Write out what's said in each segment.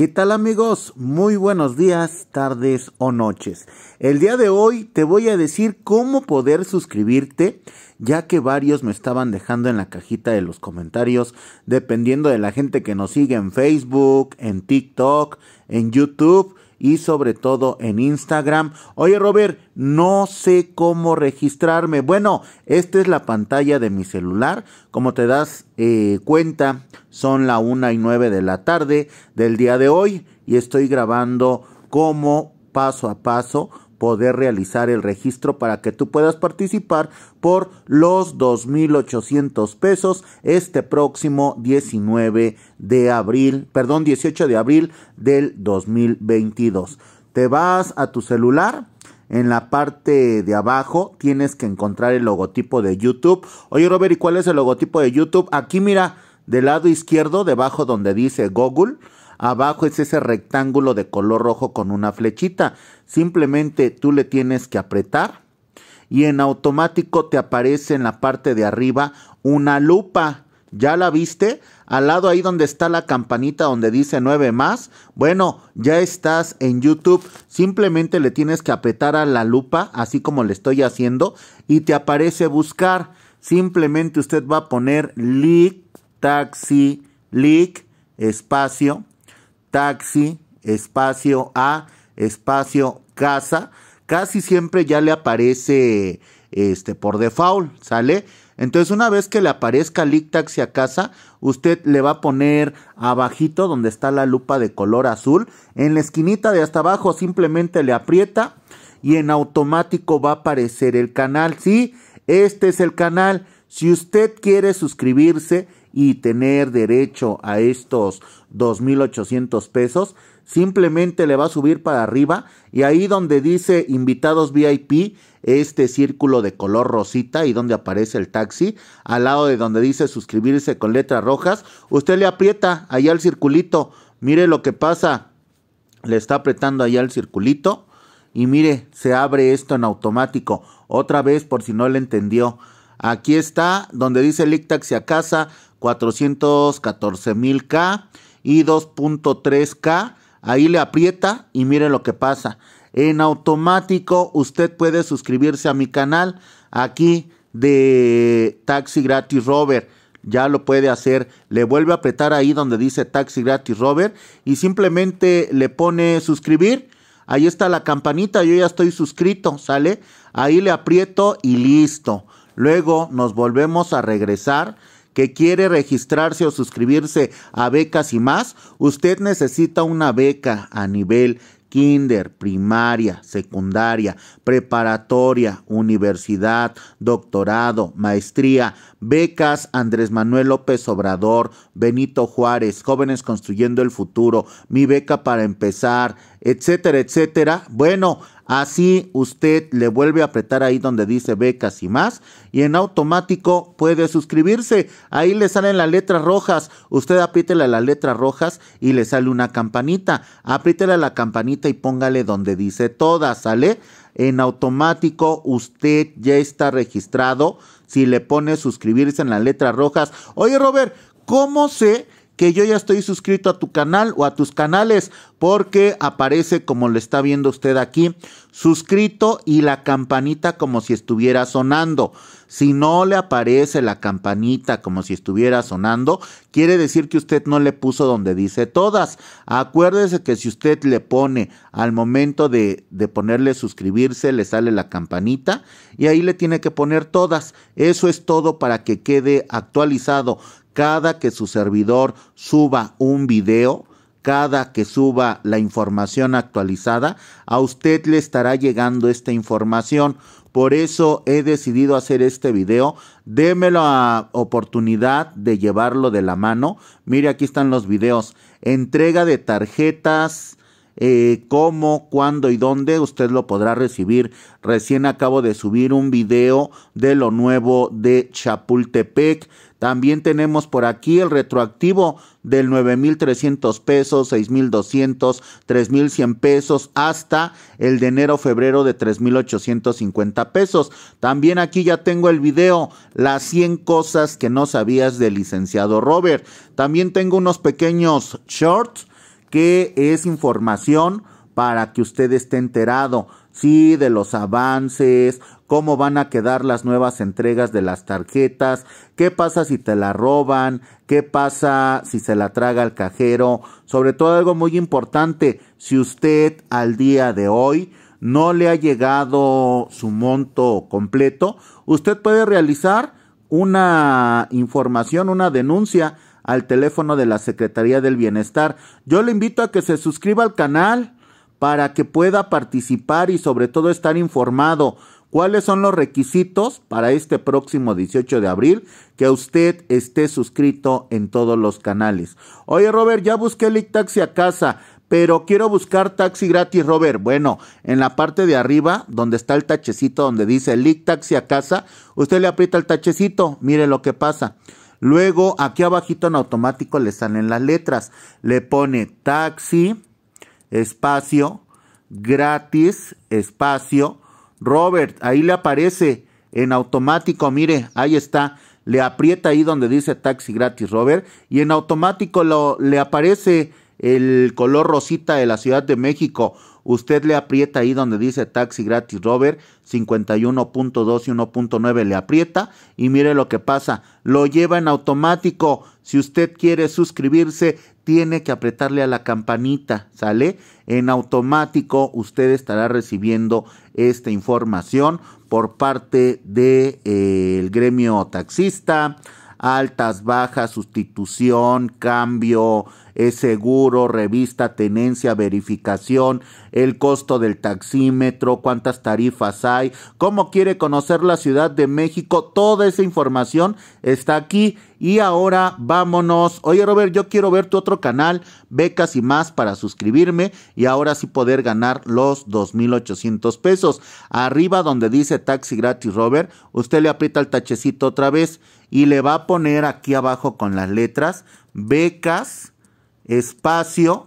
¿Qué tal amigos? Muy buenos días, tardes o noches. El día de hoy te voy a decir cómo poder suscribirte, ya que varios me estaban dejando en la cajita de los comentarios, dependiendo de la gente que nos sigue en Facebook, en TikTok, en YouTube y sobre todo en Instagram. Oye Robert, no sé cómo registrarme. Bueno, esta es la pantalla de mi celular. Como te das eh, cuenta, son la 1 y 9 de la tarde del día de hoy y estoy grabando como paso a paso poder realizar el registro para que tú puedas participar por los 2.800 pesos este próximo 19 de abril, perdón, 18 de abril del 2022. Te vas a tu celular. En la parte de abajo tienes que encontrar el logotipo de YouTube. Oye Robert, ¿y cuál es el logotipo de YouTube? Aquí mira, del lado izquierdo, debajo donde dice Google, Abajo es ese rectángulo de color rojo con una flechita. Simplemente tú le tienes que apretar y en automático te aparece en la parte de arriba una lupa. ¿Ya la viste? Al lado ahí donde está la campanita donde dice 9 más. Bueno, ya estás en YouTube. Simplemente le tienes que apretar a la lupa, así como le estoy haciendo, y te aparece buscar. Simplemente usted va a poner leak, taxi, leak, espacio, taxi, espacio a, espacio casa, casi siempre ya le aparece este por default, ¿sale? Entonces, una vez que le aparezca Lick Taxi a casa, usted le va a poner abajito donde está la lupa de color azul, en la esquinita de hasta abajo simplemente le aprieta y en automático va a aparecer el canal. Sí, este es el canal. Si usted quiere suscribirse, y tener derecho a estos 2.800 pesos, simplemente le va a subir para arriba y ahí donde dice invitados VIP, este círculo de color rosita y donde aparece el taxi, al lado de donde dice suscribirse con letras rojas, usted le aprieta allá al circulito, mire lo que pasa, le está apretando allá al circulito y mire, se abre esto en automático, otra vez por si no le entendió. Aquí está donde dice Lic Taxi a casa, 414 mil K y 2.3 K. Ahí le aprieta y mire lo que pasa. En automático usted puede suscribirse a mi canal aquí de Taxi Gratis Rover. Ya lo puede hacer. Le vuelve a apretar ahí donde dice Taxi Gratis Rover y simplemente le pone suscribir. Ahí está la campanita, yo ya estoy suscrito, ¿sale? Ahí le aprieto y listo. Luego nos volvemos a regresar que quiere registrarse o suscribirse a becas y más, usted necesita una beca a nivel kinder, primaria, secundaria, preparatoria, universidad, doctorado, maestría, becas Andrés Manuel López Obrador, Benito Juárez, Jóvenes Construyendo el Futuro, mi beca para empezar, etcétera, etcétera. Bueno, Así usted le vuelve a apretar ahí donde dice becas y más y en automático puede suscribirse. Ahí le salen las letras rojas. Usted apriétele las letras rojas y le sale una campanita. Apriétele la campanita y póngale donde dice todas, ¿sale? En automático usted ya está registrado si le pone suscribirse en las letras rojas. Oye Robert, ¿cómo Se que yo ya estoy suscrito a tu canal o a tus canales, porque aparece como le está viendo usted aquí, suscrito y la campanita como si estuviera sonando. Si no le aparece la campanita como si estuviera sonando, quiere decir que usted no le puso donde dice todas. Acuérdese que si usted le pone al momento de, de ponerle suscribirse, le sale la campanita y ahí le tiene que poner todas. Eso es todo para que quede actualizado cada que su servidor suba un video, cada que suba la información actualizada, a usted le estará llegando esta información. Por eso he decidido hacer este video. Deme la oportunidad de llevarlo de la mano. Mire, aquí están los videos. Entrega de tarjetas eh, cómo, cuándo y dónde usted lo podrá recibir. Recién acabo de subir un video de lo nuevo de Chapultepec. También tenemos por aquí el retroactivo del 9,300 pesos, 6,200, 3,100 pesos, hasta el de enero, febrero de 3,850 pesos. También aquí ya tengo el video, las 100 cosas que no sabías del licenciado Robert. También tengo unos pequeños shorts ¿Qué es información para que usted esté enterado, sí, de los avances, cómo van a quedar las nuevas entregas de las tarjetas, qué pasa si te la roban, qué pasa si se la traga el cajero, sobre todo algo muy importante, si usted al día de hoy no le ha llegado su monto completo, usted puede realizar una información, una denuncia al teléfono de la Secretaría del Bienestar. Yo le invito a que se suscriba al canal para que pueda participar y sobre todo estar informado cuáles son los requisitos para este próximo 18 de abril que usted esté suscrito en todos los canales. Oye Robert, ya busqué el taxi a casa, pero quiero buscar taxi gratis, Robert. Bueno, en la parte de arriba, donde está el tachecito donde dice Lick Taxi a casa, usted le aprieta el tachecito, mire lo que pasa. Luego, aquí abajito en automático le salen las letras. Le pone taxi, espacio, gratis, espacio, Robert. Ahí le aparece en automático, mire, ahí está. Le aprieta ahí donde dice taxi gratis, Robert. Y en automático lo, le aparece el color rosita de la Ciudad de México usted le aprieta ahí donde dice taxi gratis rover 51.2 y 1.9 le aprieta y mire lo que pasa, lo lleva en automático. Si usted quiere suscribirse, tiene que apretarle a la campanita, ¿sale? En automático usted estará recibiendo esta información por parte del de, eh, el gremio taxista, altas, bajas, sustitución, cambio, es seguro, revista, tenencia, verificación, el costo del taxímetro, cuántas tarifas hay, cómo quiere conocer la Ciudad de México, toda esa información está aquí y ahora vámonos. Oye Robert, yo quiero ver tu otro canal, becas y más para suscribirme y ahora sí poder ganar los 2.800 pesos. Arriba donde dice taxi gratis Robert, usted le aprieta el tachecito otra vez y le va a poner aquí abajo con las letras becas espacio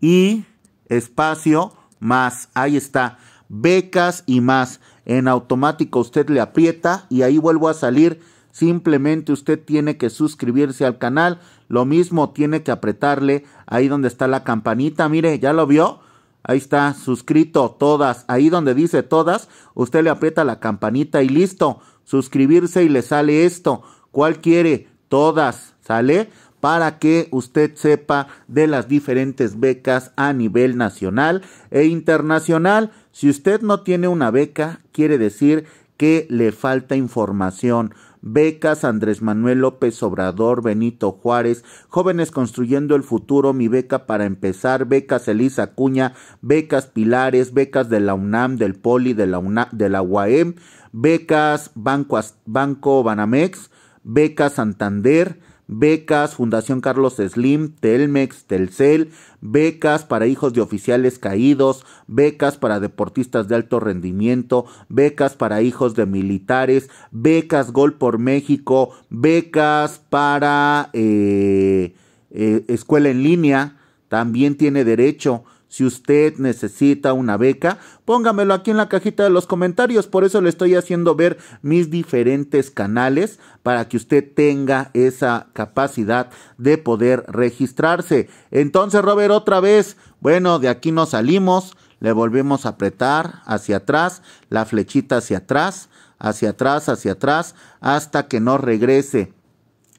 y espacio más. Ahí está. Becas y más. En automático usted le aprieta y ahí vuelvo a salir. Simplemente usted tiene que suscribirse al canal. Lo mismo tiene que apretarle ahí donde está la campanita. Mire, ya lo vio. Ahí está, suscrito todas. Ahí donde dice todas, usted le aprieta la campanita y listo. Suscribirse y le sale esto. ¿Cuál quiere? Todas. ¿Sale? para que usted sepa de las diferentes becas a nivel nacional e internacional. Si usted no tiene una beca, quiere decir que le falta información. Becas Andrés Manuel López Obrador, Benito Juárez, Jóvenes Construyendo el Futuro, mi beca para empezar, becas Elisa Cuña, becas Pilares, becas de la UNAM, del Poli, de la, la UAM, becas Banco, Banco Banamex, becas Santander, becas, Fundación Carlos Slim, Telmex, Telcel, becas para hijos de oficiales caídos, becas para deportistas de alto rendimiento, becas para hijos de militares, becas Gol por México, becas para eh, eh, escuela en línea, también tiene derecho si usted necesita una beca, póngamelo aquí en la cajita de los comentarios. Por eso le estoy haciendo ver mis diferentes canales para que usted tenga esa capacidad de poder registrarse. Entonces, Robert, otra vez, bueno, de aquí nos salimos, le volvemos a apretar hacia atrás, la flechita hacia atrás, hacia atrás, hacia atrás, hasta que no regrese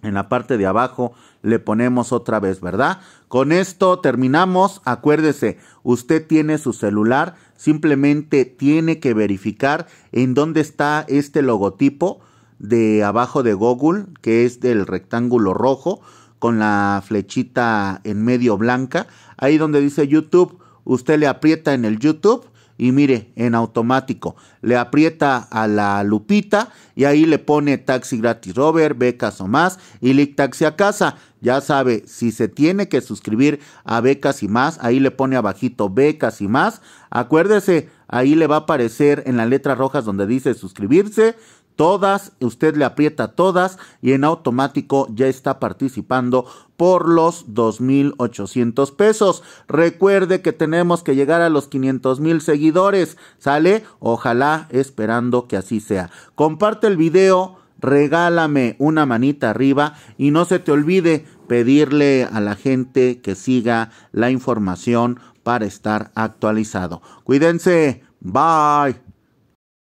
en la parte de abajo le ponemos otra vez, ¿verdad? Con esto terminamos. Acuérdese, usted tiene su celular, simplemente tiene que verificar en dónde está este logotipo de abajo de Google, que es del rectángulo rojo con la flechita en medio blanca. Ahí donde dice YouTube, usted le aprieta en el YouTube y mire, en automático, le aprieta a la lupita y ahí le pone taxi gratis Rover, becas o más y lic taxi a casa. Ya sabe, si se tiene que suscribir a becas y más, ahí le pone abajito becas y más. Acuérdese, ahí le va a aparecer en las letras rojas donde dice suscribirse todas, usted le aprieta todas y en automático ya está participando por los 2.800 pesos. Recuerde que tenemos que llegar a los 500.000 seguidores, ¿sale? Ojalá esperando que así sea. Comparte el video, regálame una manita arriba y no se te olvide pedirle a la gente que siga la información para estar actualizado. Cuídense, bye.